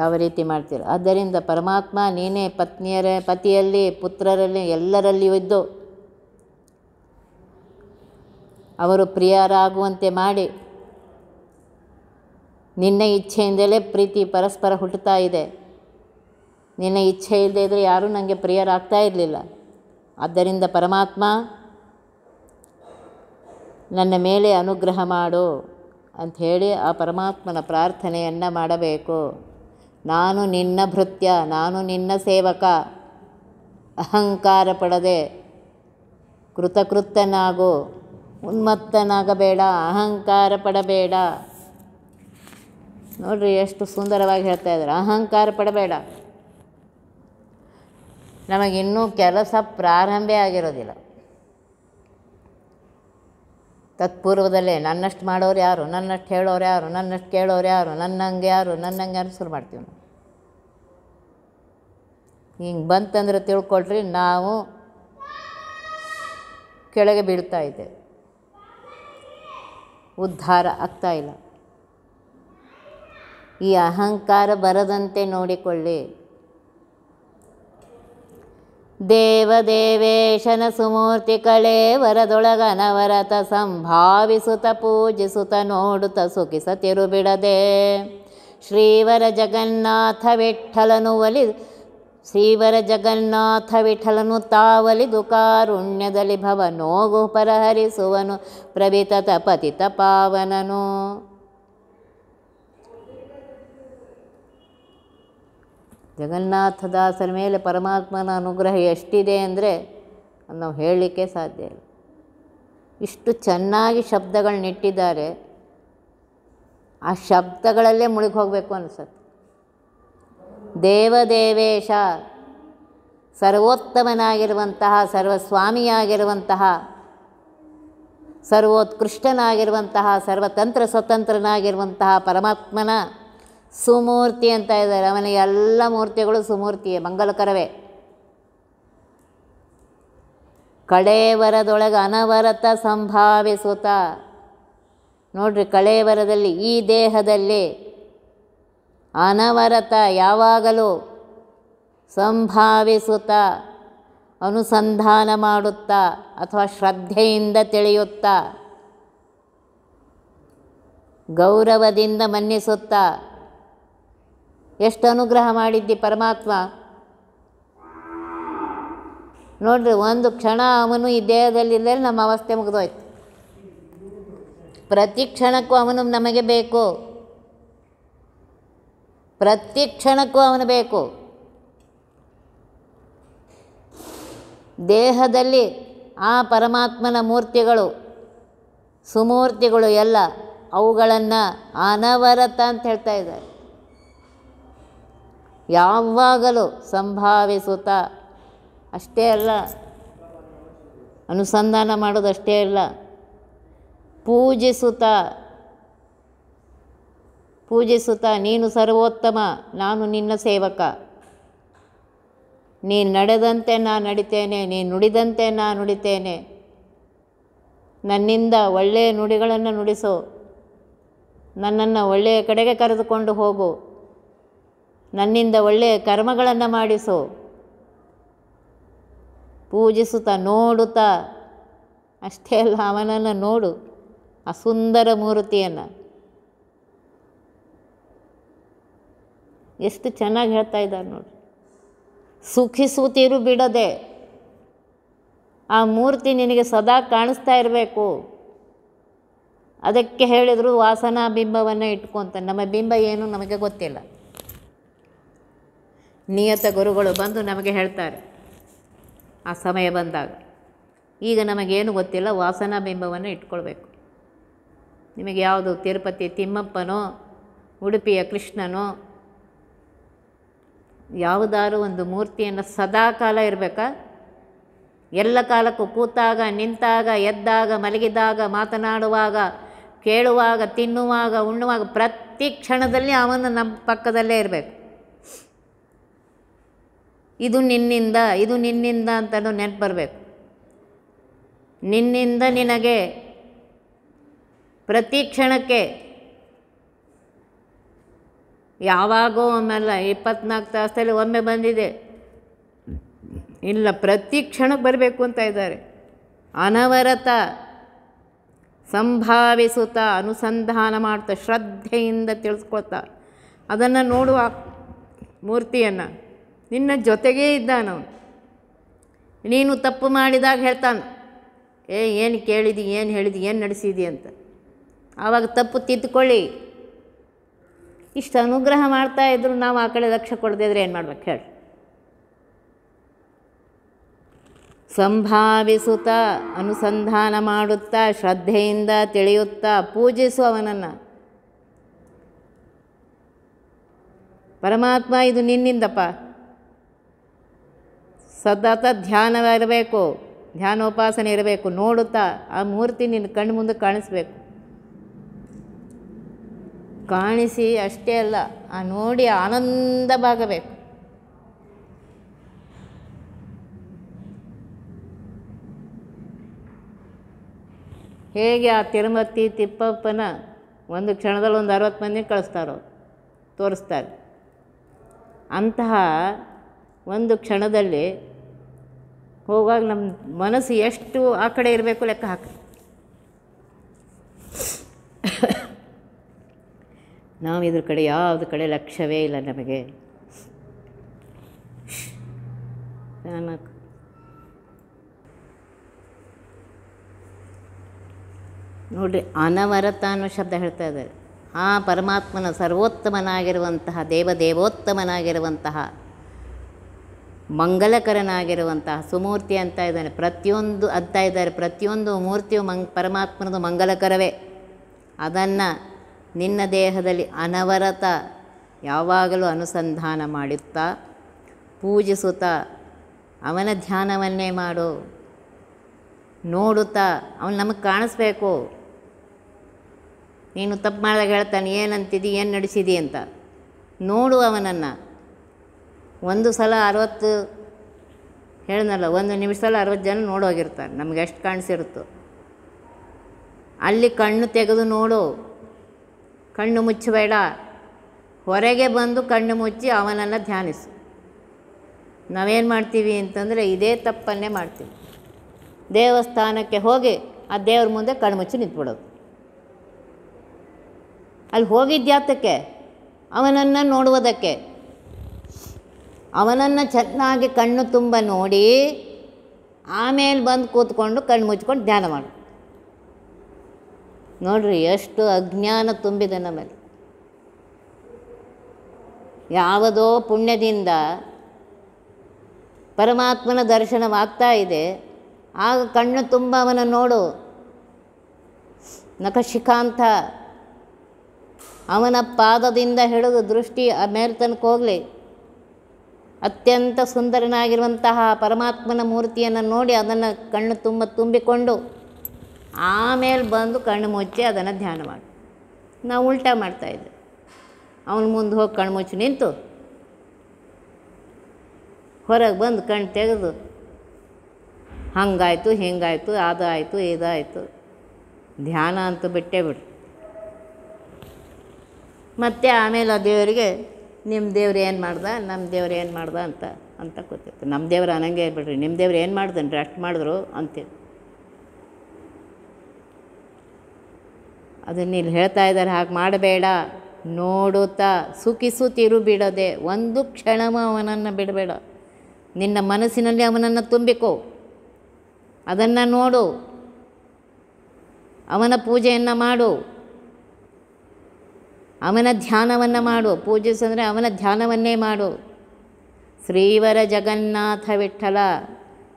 ಯಾವ ರೀತಿ ಮಾಡ್ತೀರ ಆದ್ದರಿಂದ ಪರಮಾತ್ಮ ನೀನೇ ಪತ್ನಿಯರೇ ಪತಿಯಲ್ಲಿ ಪುತ್ರರಲ್ಲಿ ಎಲ್ಲರಲ್ಲಿಯೂ ಇದ್ದು ಅವರು ಪ್ರಿಯರಾಗುವಂತೆ ಮಾಡಿ ನಿನ್ನ ಇಚ್ಛೆಯಿಂದಲೇ ಪ್ರೀತಿ ಪರಸ್ಪರ ಹುಟ್ಟುತ್ತಾ ಇದೆ ನಿನ್ನ ಇಚ್ಛೆ ಇಲ್ಲದೆ ಇದ್ದರೆ ಯಾರೂ ನನಗೆ ಪ್ರಿಯರಾಗ್ತಾ ಇರಲಿಲ್ಲ ಆದ್ದರಿಂದ ಪರಮಾತ್ಮ ನನ್ನ ಮೇಲೆ ಅನುಗ್ರಹ ಮಾಡು ಅಂಥೇಳಿ ಆ ಪರಮಾತ್ಮನ ಪ್ರಾರ್ಥನೆಯನ್ನು ಮಾಡಬೇಕು ನಾನು ನಿನ್ನ ಭೃತ್ಯ ನಾನು ನಿನ್ನ ಸೇವಕ ಅಹಂಕಾರ ಪಡದೆ ಕೃತಕೃತ್ಯನಾಗು ಉನ್ಮತ್ತನಾಗಬೇಡ ಅಹಂಕಾರ ಪಡಬೇಡ ನೋಡ್ರಿ ಎಷ್ಟು ಸುಂದರವಾಗಿ ಹೇಳ್ತಾ ಇದ್ದಾರೆ ಅಹಂಕಾರ ಪಡಬೇಡ ನಮಗಿನ್ನೂ ಕೆಲಸ ಪ್ರಾರಂಭ ಆಗಿರೋದಿಲ್ಲ ತತ್ಪೂರ್ವದಲ್ಲೇ ನನ್ನಷ್ಟು ಮಾಡೋರು ಯಾರು ನನ್ನಷ್ಟು ಹೇಳೋರು ಯಾರು ನನ್ನಷ್ಟು ಕೇಳೋರು ಯಾರು ನನ್ನಂಗೆ ಯಾರು ನನ್ನಂಗೆ ಯಾರು ಶುರು ಮಾಡ್ತೀವಿ ನಾವು ಹಿಂಗೆ ಬಂತಂದ್ರೆ ತಿಳ್ಕೊಳ್ರಿ ನಾವು ಕೆಳಗೆ ಬೀಳ್ತಾ ಇದ್ದೇವೆ ಉದ್ಧಾರ ಆಗ್ತಾ ಇಲ್ಲ ಈ ಅಹಂಕಾರ ಬರದಂತೆ ನೋಡಿಕೊಳ್ಳಿ ದೇವದೇವೇಶನ ವರದೊಳಗ ವರದೊಳಗನವರತ ಸಂಭಾವಿಸುತ್ತ ಪೂಜಿಸುತ್ತ ನೋಡುತ್ತ ತಿರುಬಿಡದೆ ಶ್ರೀವರ ಜಗನ್ನಾಥ ವಿಠಲನು ಶ್ರೀವರ ಜಗನ್ನಾಥ ವಿಠಲನು ತಾವಲಿದು ಕಾರುಣ್ಯದಲ್ಲಿ ನೋಗು ಪರಹರಿಸುವನು ಪ್ರಭಿತ ತಪತಿ ಪಾವನನು ಜಗನ್ನಾಥದಾಸರ ಮೇಲೆ ಪರಮಾತ್ಮನ ಅನುಗ್ರಹ ಎಷ್ಟಿದೆ ಅಂದರೆ ನಾವು ಹೇಳಲಿಕ್ಕೆ ಸಾಧ್ಯ ಇಲ್ಲ ಇಷ್ಟು ಚೆನ್ನಾಗಿ ಶಬ್ದಗಳನ್ನಿಟ್ಟಿದ್ದಾರೆ ಆ ಶಬ್ದಗಳಲ್ಲೇ ಮುಳುಗಿ ಹೋಗಬೇಕು ಅನಿಸುತ್ತೆ ದೇವದೇವೇಶ ಸರ್ವೋತ್ತಮನಾಗಿರುವಂತಹ ಸರ್ವಸ್ವಾಮಿಯಾಗಿರುವಂತಹ ಸರ್ವೋತ್ಕೃಷ್ಟನಾಗಿರುವಂತಹ ಸರ್ವತಂತ್ರ ಸ್ವತಂತ್ರನಾಗಿರುವಂತಹ ಪರಮಾತ್ಮನ ಸುಮೂರ್ತಿ ಅಂತ ಇದ್ದಾರೆ ಅವನ ಎಲ್ಲ ಮೂರ್ತಿಗಳು ಸುಮೂರ್ತಿಯೇ ಮಂಗಲಕರವೇ ಕಳೇವರದೊಳಗೆ ಅನವರತ ಸಂಭಾವಿಸುತ್ತ ನೋಡ್ರಿ ಕಳೇವರದಲ್ಲಿ ಈ ದೇಹದಲ್ಲಿ ಅನವರತ ಯಾವಾಗಲೂ ಸಂಭಾವಿಸುತ್ತಾ ಅನುಸಂಧಾನ ಮಾಡುತ್ತಾ ಅಥವಾ ಶ್ರದ್ಧೆಯಿಂದ ತಿಳಿಯುತ್ತಾ ಗೌರವದಿಂದ ಮನ್ನಿಸುತ್ತಾ ಎಷ್ಟು ಅನುಗ್ರಹ ಮಾಡಿದ್ದಿ ಪರಮಾತ್ಮ ನೋಡ್ರಿ ಒಂದು ಕ್ಷಣ ಅವನು ಈ ದೇಹದಲ್ಲಿದ್ದರೆ ನಮ್ಮ ಅವಸ್ಥೆ ಮುಗಿದೋಯ್ತು ಪ್ರತಿ ಕ್ಷಣಕ್ಕೂ ಅವನು ನಮಗೆ ಬೇಕು ಪ್ರತಿ ಕ್ಷಣಕ್ಕೂ ಅವನು ಬೇಕು ದೇಹದಲ್ಲಿ ಆ ಪರಮಾತ್ಮನ ಮೂರ್ತಿಗಳು ಸುಮೂರ್ತಿಗಳು ಎಲ್ಲ ಅವುಗಳನ್ನು ಅನವರತ ಅಂತ ಹೇಳ್ತಾ ಇದ್ದಾರೆ ಯಾವಾಗಲೂ ಸಂಭಾವಿಸುತ್ತ ಅಷ್ಟೇ ಅಲ್ಲ ಅನುಸಂಧಾನ ಮಾಡೋದಷ್ಟೇ ಅಲ್ಲ ಪೂಜಿಸುತ್ತಾ ಪೂಜಿಸುತ್ತಾ ನೀನು ಸರ್ವೋತ್ತಮ ನಾನು ನಿನ್ನ ಸೇವಕ ನೀನು ನಡೆದಂತೆ ನಾನು ನಡಿತೇನೆ ನೀನು ನುಡಿದಂತೆ ನಾನು ನುಡಿತೇನೆ ನನ್ನಿಂದ ಒಳ್ಳೆಯ ನುಡಿಗಳನ್ನು ನುಡಿಸು ನನ್ನನ್ನು ಒಳ್ಳೆಯ ಕಡೆಗೆ ಕರೆದುಕೊಂಡು ಹೋಗು ನನ್ನಿಂದ ಒಳ್ಳೆಯ ಕರ್ಮಗಳನ್ನು ಮಾಡಿಸು ಪೂಜಿಸುತ್ತಾ ನೋಡುತ್ತಾ ಅಷ್ಟೇ ಅಲ್ಲ ಅವನನ್ನು ನೋಡು ಆ ಸುಂದರ ಮೂರ್ತಿಯನ್ನು ಎಷ್ಟು ಚೆನ್ನಾಗಿ ಹೇಳ್ತಾ ಇದ್ದಾರೆ ನೋಡಿ ಸುಖಿಸುತ್ತೀರು ಬಿಡದೆ ಆ ಮೂರ್ತಿ ನಿನಗೆ ಸದಾ ಕಾಣಿಸ್ತಾ ಇರಬೇಕು ಅದಕ್ಕೆ ಹೇಳಿದರು ವಾಸನಾ ಬಿಂಬವನ್ನು ಇಟ್ಕೊತಾನೆ ನಮ್ಮ ಬಿಂಬ ಏನು ನಮಗೆ ಗೊತ್ತಿಲ್ಲ ನಿಯತ ಗುರುಗಳು ಬಂದು ನಮಗೆ ಹೇಳ್ತಾರೆ ಆ ಸಮಯ ಬಂದಾಗ ಈಗ ನಮಗೇನು ಗೊತ್ತಿಲ್ಲ ವಾಸನಾ ಬಿಂಬವನ್ನು ಇಟ್ಕೊಳ್ಬೇಕು ನಿಮಗೆ ಯಾವುದು ತಿರುಪತಿ ತಿಮ್ಮಪ್ಪನೋ ಉಡುಪಿಯ ಕೃಷ್ಣನೋ ಯಾವುದಾದ್ರೂ ಒಂದು ಮೂರ್ತಿಯನ್ನು ಸದಾ ಕಾಲ ಇರಬೇಕಾ ಎಲ್ಲ ಕಾಲಕ್ಕೂ ಕೂತಾಗ ನಿಂತಾಗ ಎದ್ದಾಗ ಮಲಗಿದಾಗ ಮಾತನಾಡುವಾಗ ಕೇಳುವಾಗ ತಿನ್ನುವಾಗ ಉಣ್ಣುವಾಗ ಪ್ರತಿ ಕ್ಷಣದಲ್ಲಿ ಅವನು ನಮ್ಮ ಪಕ್ಕದಲ್ಲೇ ಇರಬೇಕು ಇದು ನಿನ್ನಿಂದ ಇದು ನಿನ್ನಿಂದ ಅಂತಲೂ ನೆನಪು ಬರಬೇಕು ನಿನ್ನಿಂದ ನಿನಗೆ ಪ್ರತಿ ಕ್ಷಣಕ್ಕೆ ಯಾವಾಗೋ ಒಮ್ಮೆಲ್ಲ ಇಪ್ಪತ್ನಾಲ್ಕು ತಾಸಲ್ಲಿ ಒಮ್ಮೆ ಬಂದಿದೆ ಇಲ್ಲ ಪ್ರತಿ ಕ್ಷಣಕ್ಕೆ ಬರಬೇಕು ಅಂತ ಇದ್ದಾರೆ ಅನವರತ ಸಂಭಾವಿಸುತ್ತಾ ಅನುಸಂಧಾನ ಮಾಡ್ತಾ ಶ್ರದ್ಧೆಯಿಂದ ತಿಳಿಸ್ಕೊಳ್ತಾ ಅದನ್ನು ನೋಡುವ ಮೂರ್ತಿಯನ್ನು ನಿನ್ನ ಜೊತೆಗೇ ಇದ್ದಾನ ನೀನು ತಪ್ಪು ಮಾಡಿದಾಗ ಹೇಳ್ತಾನೆ ಏ ಏನು ಕೇಳಿದಿ ಏನು ಹೇಳಿದಿ ಏನು ನಡೆಸಿದಿ ಅಂತ ಆವಾಗ ತಪ್ಪು ತಿದ್ದುಕೊಳ್ಳಿ ಇಷ್ಟು ಅನುಗ್ರಹ ಮಾಡ್ತಾ ಇದ್ರು ನಾವು ಆ ಕಡೆ ಕೊಡದೇ ಇದ್ರೆ ಏನು ಮಾಡ್ಬೇಕು ಹೇಳಿ ಸಂಭಾವಿಸುತ್ತಾ ಅನುಸಂಧಾನ ಮಾಡುತ್ತಾ ಶ್ರದ್ಧೆಯಿಂದ ತಿಳಿಯುತ್ತಾ ಪೂಜಿಸು ಅವನನ್ನು ಪರಮಾತ್ಮ ಇದು ನಿನ್ನಿಂದಪ್ಪ ಸದಾತ ಧ್ಯಾನವಾಗಿರಬೇಕು ಧ್ಯಾನೋಪಾಸನೆ ಇರಬೇಕು ನೋಡುತ್ತಾ ಆ ಮೂರ್ತಿ ನಿನ್ನ ಕಣ್ಣು ಮುಂದೆ ಕಾಣಿಸ್ಬೇಕು ಕಾಣಿಸಿ ಅಷ್ಟೇ ಅಲ್ಲ ಆ ನೋಡಿ ಆನಂದ ಭಾಗಬೇಕು ಹೇಗೆ ಆ ತಿರುಮತಿ ತಿಪ್ಪಪ್ಪನ ಒಂದು ಕ್ಷಣದಲ್ಲಿ ಒಂದು ಅರವತ್ತು ಮಂದಿ ಕಳಿಸ್ತಾರೋ ತೋರಿಸ್ತಾರೆ ಅಂತಹ ಒಂದು ಕ್ಷಣದಲ್ಲಿ ಹೋಗುವಾಗ ನಮ್ಮ ಮನಸ್ಸು ಎಷ್ಟು ಆ ಕಡೆ ಇರಬೇಕು ಲೆಕ್ಕ ಹಾಕಿ ನಾವು ಇದ್ರ ಕಡೆ ಯಾವುದ್ರ ಕಡೆ ಲಕ್ಷ್ಯವೇ ಇಲ್ಲ ನಮಗೆ ನಾಲ್ಕು ನೋಡಿ ಅನವರತ ಅನ್ನೋ ಶಬ್ದ ಹೇಳ್ತಾ ಇದ್ದಾರೆ ಆ ಪರಮಾತ್ಮನ ಸರ್ವೋತ್ತಮನಾಗಿರುವಂತಹ ದೇವದೇವೋತ್ತಮನಾಗಿರುವಂತಹ ಮಂಗಲಕರನಾಗಿರುವಂತಹ ಸುಮೂರ್ತಿ ಅಂತ ಇದ್ದಾನೆ ಪ್ರತಿಯೊಂದು ಅಂತ ಇದ್ದಾರೆ ಪ್ರತಿಯೊಂದು ಮೂರ್ತಿಯು ಮಂಗ್ ಪರಮಾತ್ಮನದು ಮಂಗಲಕರವೇ ಅದನ್ನು ನಿನ್ನ ದೇಹದಲ್ಲಿ ಅನವರತ ಯಾವಾಗಲೂ ಅನುಸಂಧಾನ ಮಾಡುತ್ತಾ ಪೂಜಿಸುತ್ತಾ ಅವನ ಧ್ಯಾನವನ್ನೇ ಮಾಡು ನೋಡುತ್ತಾ ಅವನು ನಮಗೆ ಕಾಣಿಸ್ಬೇಕು ನೀನು ತಪ್ಪು ಮಾಡಿದಾಗ ಹೇಳ್ತಾನೆ ಏನಂತಿದ್ದಿ ಏನು ನಡೆಸಿದಿ ಅಂತ ನೋಡು ಅವನನ್ನು ಒಂದು ಸಲ ಅರವತ್ತು ಹೇಳನಲ್ಲ ಒಂದು ನಿಮಿಷದಲ್ಲಿ ಅರವತ್ತು ಜನ ನೋಡೋಗಿರ್ತಾರೆ ನಮಗೆ ಎಷ್ಟು ಕಾಣಿಸಿರುತ್ತೋ ಅಲ್ಲಿ ಕಣ್ಣು ತೆಗೆದು ನೋಡು ಕಣ್ಣು ಮುಚ್ಚಬೇಡ ಹೊರಗೆ ಬಂದು ಕಣ್ಣು ಮುಚ್ಚಿ ಅವನನ್ನು ಧ್ಯಾನಿಸು ನಾವೇನು ಮಾಡ್ತೀವಿ ಅಂತಂದರೆ ಇದೇ ತಪ್ಪನ್ನೇ ಮಾಡ್ತೀವಿ ದೇವಸ್ಥಾನಕ್ಕೆ ಹೋಗಿ ಆ ದೇವ್ರ ಮುಂದೆ ಕಣ್ಣು ಮುಚ್ಚಿ ನಿಂತ್ಬಿಡೋದು ಅಲ್ಲಿ ಹೋಗಿದ್ಯಾತಕ್ಕೆ ಅವನನ್ನು ನೋಡುವುದಕ್ಕೆ ಅವನನ್ನು ಚೆನ್ನಾಗಿ ಕಣ್ಣು ತುಂಬ ನೋಡಿ ಆಮೇಲೆ ಬಂದು ಕೂತ್ಕೊಂಡು ಕಣ್ಣು ಮುಚ್ಕೊಂಡು ಧ್ಯಾನ ಮಾಡು ನೋಡ್ರಿ ಎಷ್ಟು ಅಜ್ಞಾನ ತುಂಬಿದೆ ನಮ್ಮಲ್ಲಿ ಯಾವುದೋ ಪುಣ್ಯದಿಂದ ಪರಮಾತ್ಮನ ದರ್ಶನವಾಗ್ತಾ ಇದೆ ಆಗ ಕಣ್ಣು ತುಂಬ ಅವನ ನೋಡು ನಖಶಿಖಾಂತ ಅವನ ಪಾದದಿಂದ ಹಿಡಿದು ದೃಷ್ಟಿ ಆ ತನಕ ಹೋಗಲಿ ಅತ್ಯಂತ ಸುಂದರನಾಗಿರುವಂತಹ ಪರಮಾತ್ಮನ ಮೂರ್ತಿಯನ್ನು ನೋಡಿ ಅದನ್ನು ಕಣ್ಣು ತುಂಬ ತುಂಬಿಕೊಂಡು ಆಮೇಲೆ ಬಂದು ಕಣ್ಣು ಮುಚ್ಚಿ ಅದನ್ನು ಧ್ಯಾನ ಮಾಡಿ ನಾವು ಉಲ್ಟಾ ಮಾಡ್ತಾಯಿದ್ವಿ ಅವನು ಮುಂದೆ ಹೋಗಿ ಕಣ್ಣು ಮುಚ್ಚಿ ನಿಂತು ಹೊರಗೆ ಬಂದು ಕಣ್ಣು ತೆಗೆದು ಹಂಗಾಯಿತು ಹಿಂಗಾಯಿತು ಅದಾಯಿತು ಇದಾಯಿತು ಧ್ಯಾನ ಅಂತ ಬಿಟ್ಟೇ ಬಿಡು ಮತ್ತು ಆಮೇಲೆ ಆ ದೇವರಿಗೆ ನಿಮ್ಮ ದೇವ್ರು ಏನು ಮಾಡ್ದೆ ನಮ್ಮ ದೇವ್ರು ಏನು ಮಾಡ್ದೆ ಅಂತ ಅಂತ ಗೊತ್ತಿತ್ತು ನಮ್ಮ ದೇವ್ರು ಅನ್ನಂಗೆ ಬಿಡ್ರಿ ನಿಮ್ಮ ದೇವ್ರು ಏನು ಮಾಡ್ದನ್ರಿ ಅಷ್ಟು ಮಾಡಿದ್ರು ಅಂತೇಳಿ ಅದನ್ನು ಇಲ್ಲಿ ಹೇಳ್ತಾ ಇದ್ದಾರೆ ಹಾಗೆ ಮಾಡಬೇಡ ನೋಡುತ್ತಾ ಸುಖಿಸುತ್ತಿರು ಬಿಡದೆ ಒಂದು ಕ್ಷಣವೂ ಅವನನ್ನು ಬಿಡಬೇಡ ನಿನ್ನ ಮನಸ್ಸಿನಲ್ಲಿ ಅವನನ್ನು ತುಂಬಿಕೋ ಅದನ್ನು ನೋಡು ಅವನ ಪೂಜೆಯನ್ನು ಮಾಡು ಅವನ ಧ್ಯಾನವನ್ನು ಮಾಡು ಪೂಜಿಸಂದರೆ ಅವನ ಧ್ಯಾನವನ್ನೇ ಮಾಡು ಶ್ರೀವರ ಜಗನ್ನಾಥ ವಿಠಲ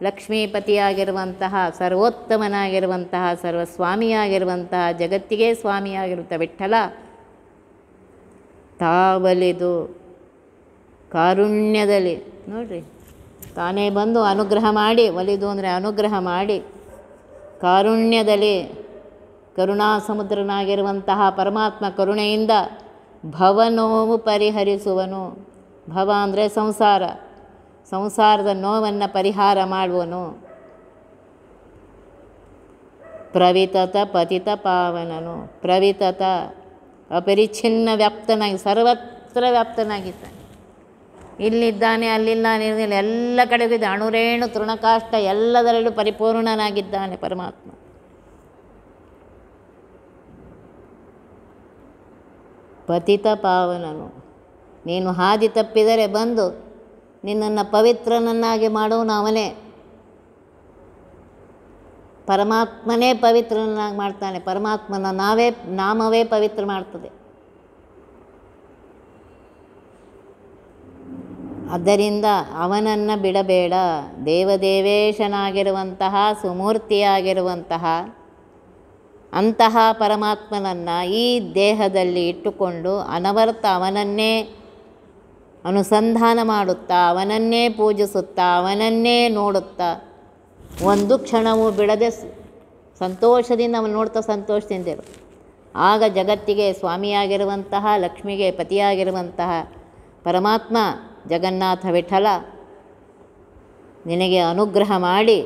ಲಕ್ಷ್ಮೀಪತಿಯಾಗಿರುವಂತಹ ಸರ್ವೋತ್ತಮನಾಗಿರುವಂತಹ ಸರ್ವಸ್ವಾಮಿಯಾಗಿರುವಂತಹ ಜಗತ್ತಿಗೆ ಸ್ವಾಮಿಯಾಗಿರುತ್ತ ವಿಠಲ ತಾವಲಿದು ಕಾರುಣ್ಯದಲ್ಲಿ ನೋಡ್ರಿ ತಾನೇ ಬಂದು ಅನುಗ್ರಹ ಮಾಡಿ ಒಲಿದು ಅಂದರೆ ಅನುಗ್ರಹ ಮಾಡಿ ಕಾರುಣ್ಯದಲ್ಲಿ ಕರುಣಾ ಸಮುದ್ರನಾಗಿರುವಂತಹ ಪರಮಾತ್ಮ ಕರುಣೆಯಿಂದ ಭವನೋವು ಪರಿಹರಿಸುವನು ಭವ ಅಂದರೆ ಸಂಸಾರ ಸಂಸಾರದ ನೋವನ್ನು ಪರಿಹಾರ ಮಾಡುವನು ಪ್ರವಿತತ ಪತಿತ ಪಾವನನು ಪ್ರವಿತತ ಅಪರಿಚ್ಛಿನ್ನ ವ್ಯಾಪ್ತನಾಗಿ ಸರ್ವತ್ರ ವ್ಯಾಪ್ತನಾಗಿದ್ದಾನೆ ಇಲ್ಲಿದ್ದಾನೆ ಅಲ್ಲಿಲ್ಲ ನಿರ್ದಿಲ್ಲ ಎಲ್ಲ ಕಡೆಗೂ ಇದೆ ಅಣುರೇಣು ತೃಣಕಾಷ್ಟ ಎಲ್ಲದರಲ್ಲೂ ಪರಿಪೂರ್ಣನಾಗಿದ್ದಾನೆ ಪರಮಾತ್ಮ ಪತಿತ ಪಾವನನು ನೀನು ಹಾದಿ ತಪ್ಪಿದರೆ ಬಂದು ನಿನ್ನನ್ನು ಪವಿತ್ರನನ್ನಾಗಿ ಮಾಡೋನು ಅವನೇ ಪರಮಾತ್ಮನೇ ಪವಿತ್ರನನ್ನಾಗಿ ಮಾಡ್ತಾನೆ ಪರಮಾತ್ಮನ ನಾವೇ ನಾಮವೇ ಪವಿತ್ರ ಮಾಡ್ತದೆ ಆದ್ದರಿಂದ ಅವನನ್ನು ಬಿಡಬೇಡ ದೇವದೇವೇಶನಾಗಿರುವಂತಹ ಸುಮೂರ್ತಿಯಾಗಿರುವಂತಹ ಅಂತಹ ಪರಮಾತ್ಮನನ್ನು ಈ ದೇಹದಲ್ಲಿ ಇಟ್ಟುಕೊಂಡು ಅನವರ್ತ ಅವನನ್ನೇ ಅನುಸಂಧಾನ ಮಾಡುತ್ತಾ ಅವನನ್ನೇ ಪೂಜಿಸುತ್ತಾ ಅವನನ್ನೇ ನೋಡುತ್ತಾ ಒಂದು ಕ್ಷಣವೂ ಬಿಡದೆ ಸಂತೋಷದಿಂದ ಅವನು ನೋಡ್ತಾ ಸಂತೋಷದಿಂದ ಆಗ ಜಗತ್ತಿಗೆ ಸ್ವಾಮಿಯಾಗಿರುವಂತಹ ಲಕ್ಷ್ಮಿಗೆ ಪತಿಯಾಗಿರುವಂತಹ ಪರಮಾತ್ಮ ಜಗನ್ನಾಥ ವಿಠಲ ನಿನಗೆ ಅನುಗ್ರಹ ಮಾಡಿ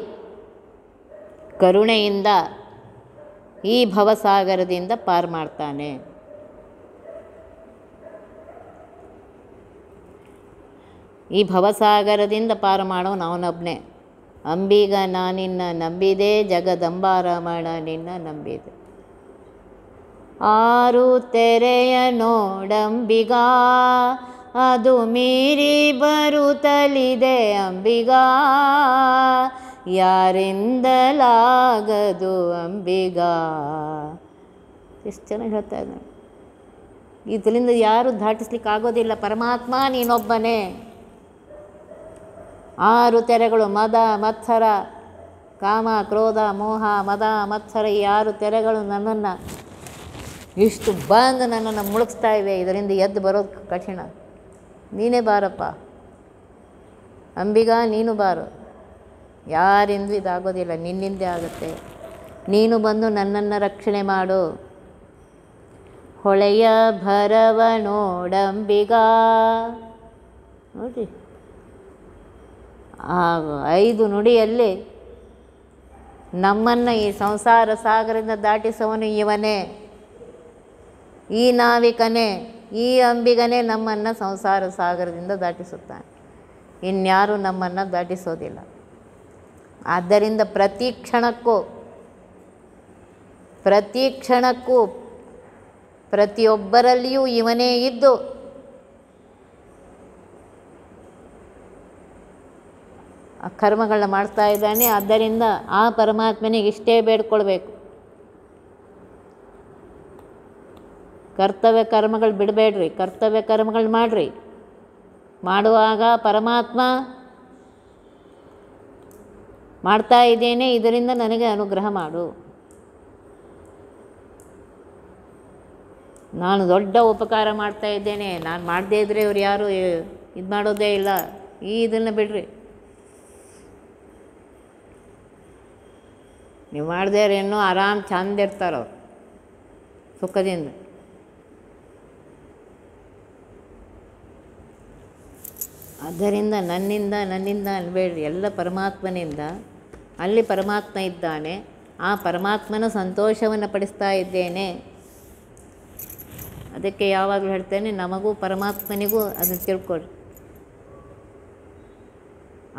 ಕರುಣೆಯಿಂದ ಈ ಭವಸಾಗರದಿಂದ ಪಾರು ಮಾಡ್ತಾನೆ ಈ ಭವಸಾಗರದಿಂದ ಪಾರು ಮಾಡೋ ನಾವನೊಬ್ನೇ ಅಂಬಿಗ ನಾನಿನ್ನ ನಂಬಿದೆ ಜಗದಂಬಾರಮಣ ನಿನ್ನ ನಂಬಿದೆ ಆರು ತೆರೆಯ ನೋಡಂಬಿಗ ಅದು ಮೀರಿ ಬರುತ್ತಲಿದೆ ಅಂಬಿಗ ಯಾರಿಂದಲಾಗದು ಅಂಬಿಗ ಎಷ್ಟು ಚೆನ್ನಾಗಿ ಹೇಳ್ತಾ ಇದ್ದಾನೆ ಇದರಿಂದ ಯಾರು ದಾಟಿಸ್ಲಿಕ್ಕೆ ಆಗೋದಿಲ್ಲ ಪರಮಾತ್ಮ ನೀನೊಬ್ಬನೇ ಆರು ತೆರೆಗಳು ಮದ ಮತ್ಸರ ಕಾಮ ಕ್ರೋಧ ಮೋಹ ಮದ ಮತ್ಸರ ಈ ಆರು ತೆರೆಗಳು ನನ್ನನ್ನು ಇಷ್ಟು ಬಂದು ನನ್ನನ್ನು ಮುಳುಗಿಸ್ತಾ ಇವೆ ಇದರಿಂದ ಎದ್ದು ಬರೋದು ಕಠಿಣ ನೀನೇ ಬಾರಪ್ಪ ಅಂಬಿಗ ನೀನು ಬಾರು ಯಾರಿಂದ ಇದಾಗೋದಿಲ್ಲ ನಿನ್ನಿಂದೆ ಆಗುತ್ತೆ ನೀನು ಬಂದು ನನ್ನನ್ನು ರಕ್ಷಣೆ ಮಾಡು ಹೊಳೆಯ ಭರವ ನೋಡಂಬಿಗ ನೋಡಿ ಆ ಐದು ನುಡಿಯಲ್ಲಿ ನಮ್ಮನ್ನು ಈ ಸಂಸಾರ ಸಾಗರದಿಂದ ದಾಟಿಸುವನು ಇವನೇ ಈ ನಾವಿಕನೇ ಈ ಅಂಬಿಗನೇ ನಮ್ಮನ್ನು ಸಂಸಾರ ಸಾಗರದಿಂದ ದಾಟಿಸುತ್ತಾನೆ ಇನ್ಯಾರೂ ನಮ್ಮನ್ನು ದಾಟಿಸೋದಿಲ್ಲ ಆದ್ದರಿಂದ ಪ್ರತಿ ಕ್ಷಣಕ್ಕೂ ಪ್ರತಿ ಕ್ಷಣಕ್ಕೂ ಪ್ರತಿಯೊಬ್ಬರಲ್ಲಿಯೂ ಇವನೇ ಇದ್ದು ಕರ್ಮಗಳನ್ನ ಮಾಡ್ತಾ ಇದ್ದಾನೆ ಆದ್ದರಿಂದ ಆ ಪರಮಾತ್ಮನಿಗೆ ಇಷ್ಟೇ ಬೇಡ್ಕೊಳ್ಬೇಕು ಕರ್ತವ್ಯ ಕರ್ಮಗಳು ಬಿಡಬೇಡ್ರಿ ಕರ್ತವ್ಯ ಕರ್ಮಗಳು ಮಾಡಿರಿ ಮಾಡುವಾಗ ಪರಮಾತ್ಮ ಮಾಡ್ತಾ ಇದ್ದೇನೆ ಇದರಿಂದ ನನಗೆ ಅನುಗ್ರಹ ಮಾಡು ನಾನು ದೊಡ್ಡ ಉಪಕಾರ ಮಾಡ್ತಾ ಇದ್ದೇನೆ ನಾನು ಮಾಡದೇ ಇದ್ದರೆ ಇವರು ಯಾರು ಇದು ಮಾಡೋದೇ ಇಲ್ಲ ಈ ಇದನ್ನು ಬಿಡ್ರಿ ನೀವು ಮಾಡ್ದೇವ್ರು ಇನ್ನೂ ಆರಾಮ್ ಚಂದ ಇರ್ತಾರವ್ರು ಸುಖದಿಂದ ಅದರಿಂದ ನನ್ನಿಂದ ನನ್ನಿಂದ ಅನ್ಬೇಡ್ರಿ ಎಲ್ಲ ಪರಮಾತ್ಮನಿಂದ ಅಲ್ಲಿ ಪರಮಾತ್ಮ ಇದ್ದಾನೆ ಆ ಪರಮಾತ್ಮನ ಸಂತೋಷವನ್ನು ಪಡಿಸ್ತಾ ಇದ್ದೇನೆ ಅದಕ್ಕೆ ಯಾವಾಗಲೂ ಹೇಳ್ತೇನೆ ನಮಗೂ ಪರಮಾತ್ಮನಿಗೂ ಅದನ್ನು ತಿಳ್ಕೊಳ್ರಿ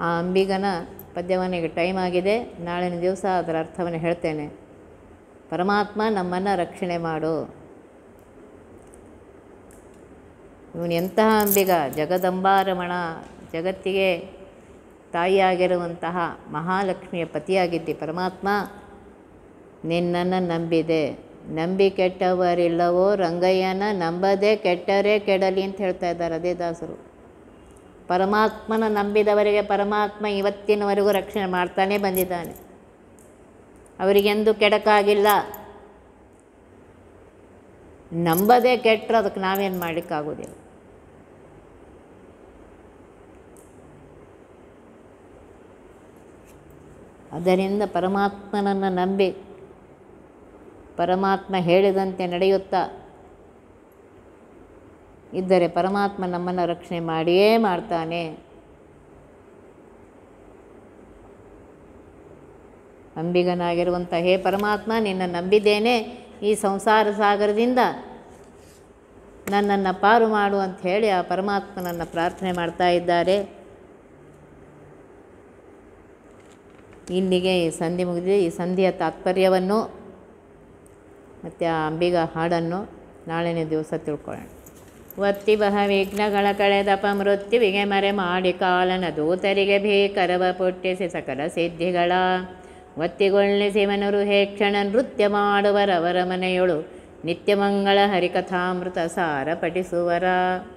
ಆ ಅಂಬಿಗನ ಪದ್ಯವನಿಗೆ ಟೈಮ್ ಆಗಿದೆ ನಾಳಿನ ದಿವಸ ಅದರ ಅರ್ಥವನ್ನು ಹೇಳ್ತೇನೆ ಪರಮಾತ್ಮ ನಮ್ಮನ್ನು ರಕ್ಷಣೆ ಮಾಡು ಇವನು ಎಂತಹ ಅಂಬಿಗ ಜಗದಂಬಾರಮಣ ಜಗತ್ತಿಗೆ ತಾಯಿಯಾಗಿರುವಂತಹ ಮಹಾಲಕ್ಷ್ಮಿಯ ಪತಿಯಾಗಿದ್ದಿ ಪರಮಾತ್ಮ ನಿನ್ನನ್ನು ನಂಬಿದೆ ನಂಬಿ ಕೆಟ್ಟವರಿಲ್ಲವೋ ರಂಗಯ್ಯನ ನಂಬದೆ ಕೆಟ್ಟರೆ ಕೆಡಲಿ ಅಂತ ಹೇಳ್ತಾ ಇದ್ದಾರೆ ಅದೇ ದಾಸರು ಪರಮಾತ್ಮನ ನಂಬಿದವರಿಗೆ ಪರಮಾತ್ಮ ಇವತ್ತಿನವರೆಗೂ ರಕ್ಷಣೆ ಮಾಡ್ತಾನೆ ಬಂದಿದ್ದಾನೆ ಅವರಿಗೆಂದು ಕೆಡಕಾಗಿಲ್ಲ ನಂಬದೇ ಕೆಟ್ಟರೆ ಅದಕ್ಕೆ ನಾವೇನು ಮಾಡಲಿಕ್ಕಾಗೋದಿಲ್ಲ ಅದರಿಂದ ಪರಮಾತ್ಮನನ್ನು ನಂಬಿ ಪರಮಾತ್ಮ ಹೇಳಿದಂತೆ ನಡೆಯುತ್ತಾ ಇದ್ದರೆ ಪರಮಾತ್ಮ ನಮ್ಮನ್ನು ರಕ್ಷಣೆ ಮಾಡಿಯೇ ಮಾಡ್ತಾನೆ ಅಂಬಿಗನಾಗಿರುವಂಥ ಹೇ ಪರಮಾತ್ಮ ನಿನ್ನ ನಂಬಿದ್ದೇನೆ ಈ ಸಂಸಾರ ಸಾಗರದಿಂದ ನನ್ನನ್ನು ಪಾರು ಮಾಡು ಅಂತ ಹೇಳಿ ಆ ಪರಮಾತ್ಮನನ್ನು ಪ್ರಾರ್ಥನೆ ಮಾಡ್ತಾ ಇದ್ದಾರೆ ಇಲ್ಲಿಗೆ ಈ ಸಂಧಿ ಮುಗಿದಿದೆ ಈ ಸಂಧಿಯ ತಾತ್ಪರ್ಯವನ್ನು ಮತ್ತು ಆ ಅಂಬಿಗ ಹಾಡನ್ನು ನಾಳೆನೇ ದಿವಸ ತಿಳ್ಕೊಳ್ಳೋಣ ಬಹ ವಿಘ್ನಗಳ ಕಳೆದಪ ಮೃತ್ಯುವಿಗೆ ಮರೆ ಮಾಡಿ ಕಾಲನ ದೂತರಿಗೆ ಭೀಕರವ ಪುಟ್ಟಿಸಿ ಸಕಲ ಸಿದ್ಧಿಗಳ ಮನರು ಹೇಕ್ಷಣ ನೃತ್ಯ ಮಾಡುವರವರ ಮನೆಯೊಳು ನಿತ್ಯಮಂಗಳ ಹರಿಕಥಾಮೃತ ಸಾರ ಪಠಿಸುವರ